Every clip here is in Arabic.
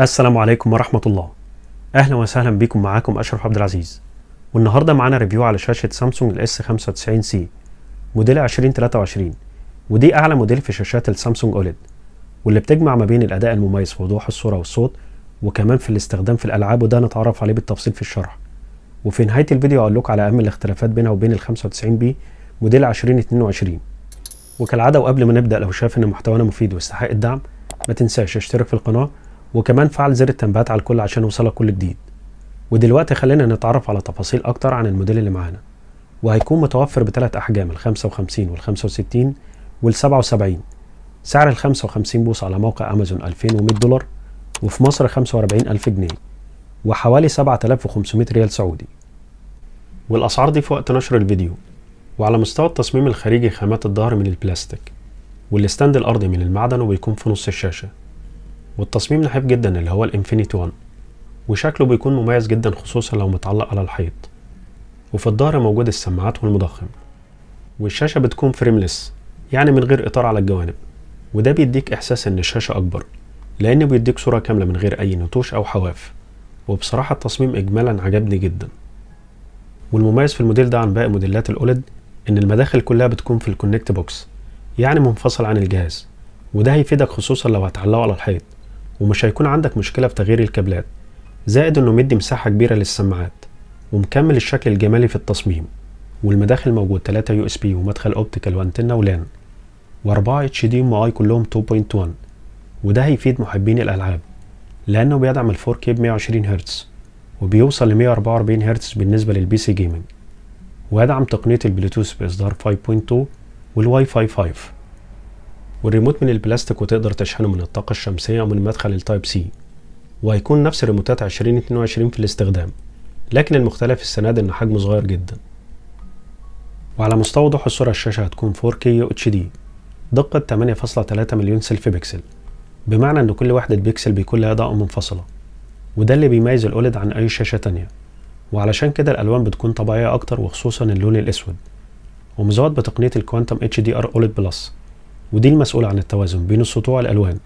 السلام عليكم ورحمة الله أهلا وسهلا بكم معاكم أشرف عبد العزيز والنهاردة معانا ريفيو على شاشة سامسونج الاس 95 سي موديل 2023 ودي أعلى موديل في شاشات السامسونج أوليد واللي بتجمع ما بين الأداء المميز في وضوح الصورة والصوت وكمان في الاستخدام في الألعاب وده نتعرف عليه بالتفصيل في الشرح وفي نهاية الفيديو أقول لكم على أهم الاختلافات بينها وبين ال 95 بي موديل 2022 وكالعادة وقبل ما نبدأ لو شايف إن محتوانا مفيد ويستحق الدعم ما تنساش اشترك في القناة وكمان فعل زر التنبيهات على الكل عشان يوصلك كل جديد ودلوقتي خلينا نتعرف على تفاصيل اكتر عن الموديل اللي معانا وهيكون متوفر بثلاث احجام ال 55 وال 65 وال 77 سعر ال 55 بوصة على موقع امازون 2100 دولار وفي مصر 45000 جنيه وحوالي 7500 ريال سعودي والاسعار دي في وقت نشر الفيديو وعلى مستوى التصميم الخارجي خامات الظهر من البلاستيك والستاند الارضي من المعدن وبيكون في نص الشاشه والتصميم نحيف جدا اللي هو الانفينيتي 1 وشكله بيكون مميز جدا خصوصا لو متعلق على الحيط وفي الظهر موجود السماعات والمضخم والشاشة بتكون فريمليس يعني من غير إطار على الجوانب وده بيديك إحساس إن الشاشة أكبر لأن بيديك صورة كاملة من غير أي نتوش أو حواف وبصراحة التصميم إجمالا عجبني جدا والمميز في الموديل ده عن باقي موديلات الأولد إن المداخل كلها بتكون في الكونكت بوكس يعني منفصل عن الجهاز وده هيفيدك خصوصا لو هتعلقه على الحيط ومش هيكون عندك مشكلة في تغيير الكابلات زائد انه مدي مساحة كبيرة للسماعات ومكمل الشكل الجمالي في التصميم والمداخل موجود 3 يو اس بي ومدخل اوبتيكال وانتنا ولان واربعة اتش دي ام اي كلهم 2.1 وده هيفيد محبين الالعاب لانه بيدعم ال 4 كي ب 120 هرتز وبيوصل ل 144 هرتز بالنسبة للبي سي جيمنج ويدعم تقنية البلوتوث بإصدار 5.2 والواي فاي 5 والريموت من البلاستيك وتقدر تشحنه من الطاقة الشمسية أو من مدخل التايب سي وهيكون نفس ريموتات 2022 في الاستخدام لكن المختلف السنة دي إن حجمه صغير جدا وعلى مستوى وضوح الصورة الشاشة هتكون 4K HD دقة 8.3 مليون سلف بكسل بمعنى إن كل وحدة بكسل بيكون لها إضاءة منفصلة وده اللي بيميز الأولد عن أي شاشة تانية وعلشان كده الألوان بتكون طبيعية أكتر وخصوصا اللون الأسود ومزود بتقنية الكوانتم اتش دي ار بلس ودي المسؤولة عن التوازن بين السطوع والألوان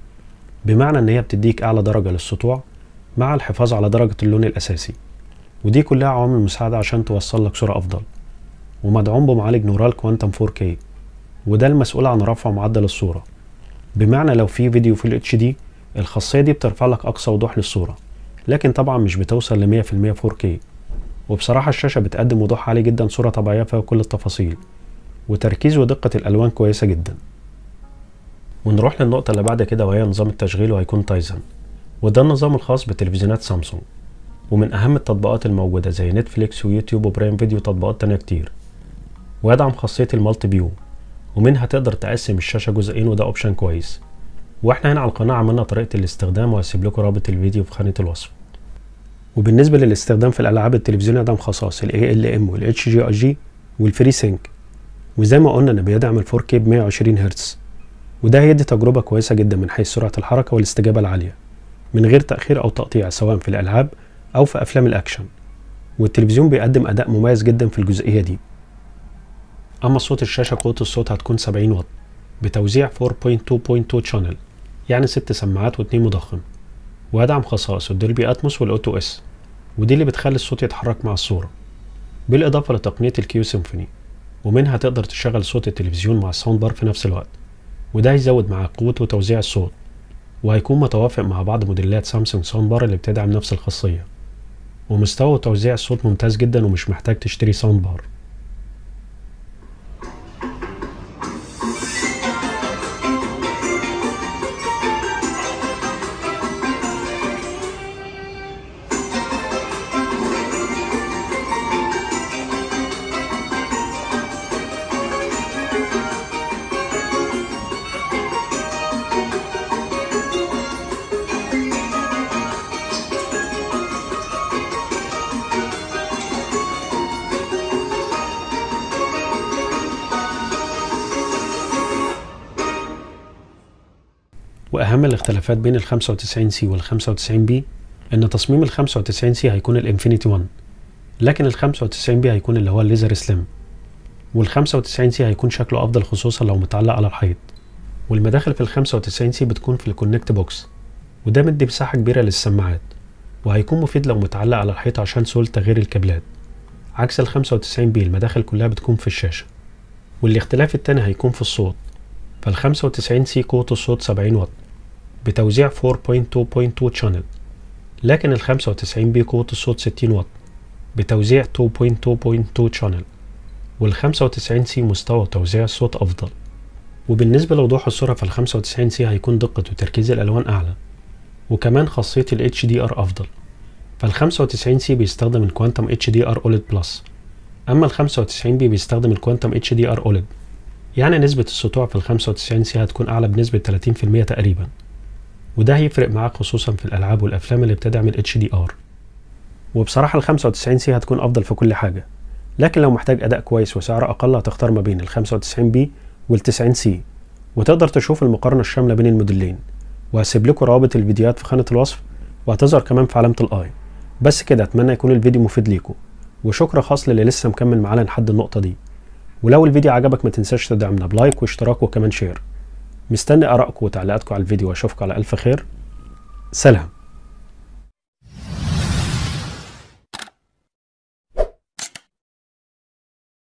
بمعنى إن هي بتديك أعلى درجة للسطوع مع الحفاظ على درجة اللون الأساسي ودي كلها عوامل مساعدة عشان توصل لك صورة أفضل ومدعوم بمعالج نورال كوانتم 4K وده المسؤول عن رفع معدل الصورة بمعنى لو في فيديو في الاتش دي الخاصية دي بترفع لك أقصى وضوح للصورة لكن طبعا مش بتوصل في الميه 4K وبصراحة الشاشة بتقدم وضوح عالي جدا صورة طبيعية فيها كل التفاصيل وتركيز ودقة الألوان كويسة جدا ونروح للنقطة اللي بعد كده وهي نظام التشغيل وهيكون تايزن وده النظام الخاص بتلفزيونات سامسونج ومن أهم التطبيقات الموجودة زي نتفليكس ويوتيوب وبرايم فيديو وتطبيقات تانية كتير ويدعم خاصية المالتي بيو ومنها تقدر تقسم الشاشة جزئين وده اوبشن كويس واحنا هنا على القناة عملنا طريقة الاستخدام وهسيب لكم رابط الفيديو في خانة الوصف وبالنسبة للاستخدام في الألعاب التلفزيون يدعم خصائص الـ ALM والـ HGRG والفري سينك وزي ما قلنا إن بيدعم ال 4K بـ 120 هرتز وده هيدي تجربة كويسة جدا من حيث سرعة الحركة والاستجابة العالية من غير تأخير أو تقطيع سواء في الألعاب أو في أفلام الأكشن والتلفزيون بيقدم أداء مميز جدا في الجزئية دي أما صوت الشاشة قوة الصوت هتكون 70 واط بتوزيع 4.2.2 شانل يعني ست سماعات واتنين مضخم ويدعم خصائص الدولبي أتموس والأوتو إس ودي اللي بتخلي الصوت يتحرك مع الصورة بالإضافة لتقنية الكيو سيمفوني ومنها تقدر تشغل صوت التلفزيون مع الساوند بار في نفس الوقت وده هيزود معاك قوة وتوزيع الصوت وهيكون متوافق مع بعض موديلات سامسونج بار اللي بتدعم نفس الخاصية ومستوى توزيع الصوت ممتاز جدا ومش محتاج تشتري بار أهم الاختلافات بين ال 95 سي وال 95 بي إن تصميم ال 95 سي هيكون الانفينيتي 1 لكن ال 95 بي هيكون اللي هو الليزر سليم وال 95 سي هيكون شكله أفضل خصوصا لو متعلق على الحيط والمداخل في ال 95 سي بتكون في الكونكت بوكس وده مدي مساحة كبيرة للسماعات وهيكون مفيد لو متعلق على الحيط عشان سهولة تغيير الكابلات عكس ال 95 بي المداخل كلها بتكون في الشاشة والاختلاف التاني هيكون في الصوت فال 95 سي قوة الصوت 70 واط بتوزيع 4.2.2 شانل لكن ال 95 بي قوة الصوت 60 واط بتوزيع 2.2.2 شانل وال 95 سي مستوى توزيع الصوت أفضل وبالنسبة لوضوح الصورة فال 95 سي هيكون دقة وتركيز الألوان أعلى وكمان خاصية ال HDR أفضل فال 95 سي بيستخدم الكوانتم HDR OLED Plus أما ال 95 بي بيستخدم الكوانتم HDR OLED يعني نسبة السطوع في ال 95 سي هتكون أعلى بنسبة 30% تقريباً وده هيفرق معاك خصوصا في الالعاب والافلام اللي بتدعم ال HDR وبصراحه ال 95 سي هتكون افضل في كل حاجه لكن لو محتاج اداء كويس وسعر اقل هتختار ما بين ال 95 بي وال 90 سي وتقدر تشوف المقارنه الشامله بين الموديلين وهسيب لكم روابط الفيديوهات في خانه الوصف وهتظهر كمان في علامه الاي بس كده اتمنى يكون الفيديو مفيد ليكم وشكر خاص للي لسه مكمل معانا لحد النقطه دي ولو الفيديو عجبك ما تنساش تدعمنا بلايك واشتراك وكمان شير مستني ارائكم وتعليقاتكم على الفيديو واشوفكم على الف خير سلام